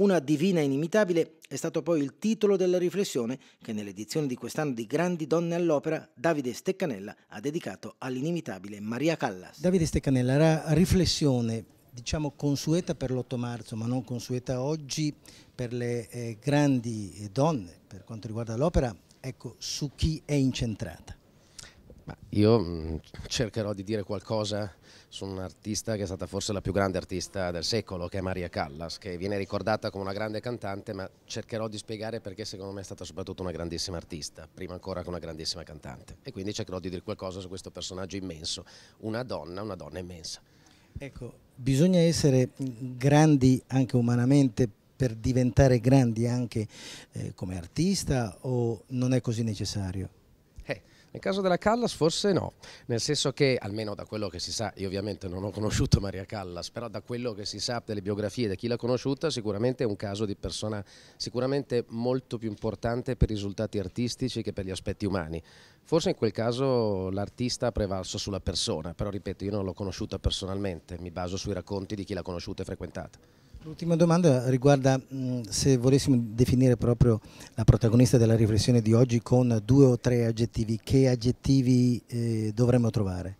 Una divina inimitabile è stato poi il titolo della riflessione che nell'edizione di quest'anno di Grandi Donne all'Opera Davide Steccanella ha dedicato all'inimitabile Maria Callas. Davide Steccanella, la riflessione diciamo consueta per l'8 marzo, ma non consueta oggi per le eh, grandi donne per quanto riguarda l'opera, ecco su chi è incentrata. Io mm, cercherò di dire qualcosa su un'artista che è stata forse la più grande artista del secolo, che è Maria Callas, che viene ricordata come una grande cantante, ma cercherò di spiegare perché secondo me è stata soprattutto una grandissima artista, prima ancora che una grandissima cantante. E quindi cercherò di dire qualcosa su questo personaggio immenso, una donna, una donna immensa. Ecco, bisogna essere grandi anche umanamente per diventare grandi anche eh, come artista o non è così necessario? Nel caso della Callas forse no, nel senso che almeno da quello che si sa, io ovviamente non ho conosciuto Maria Callas, però da quello che si sa delle biografie di chi l'ha conosciuta sicuramente è un caso di persona sicuramente molto più importante per i risultati artistici che per gli aspetti umani. Forse in quel caso l'artista ha prevalso sulla persona, però ripeto io non l'ho conosciuta personalmente, mi baso sui racconti di chi l'ha conosciuta e frequentata. L'ultima domanda riguarda mh, mm, se volessimo definire proprio la protagonista della riflessione di oggi con due o tre aggettivi, che aggettivi eh, dovremmo trovare?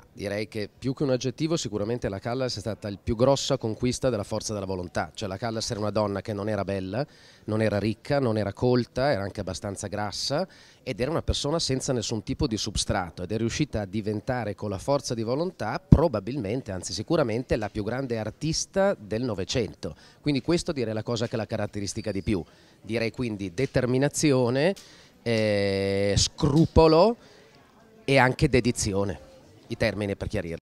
Ma direi che più che un aggettivo sicuramente la Callas è stata la più grossa conquista della forza della volontà, cioè la Callas era una donna che non era bella, non era ricca, non era colta, era anche abbastanza grassa ed era una persona senza nessun tipo di substrato ed è riuscita a diventare con la forza di volontà probabilmente, anzi sicuramente, la più grande artista del Novecento. Quindi questo direi la cosa che la caratteristica di più, direi quindi determinazione, eh, scrupolo e anche dedizione i termini per chiarire.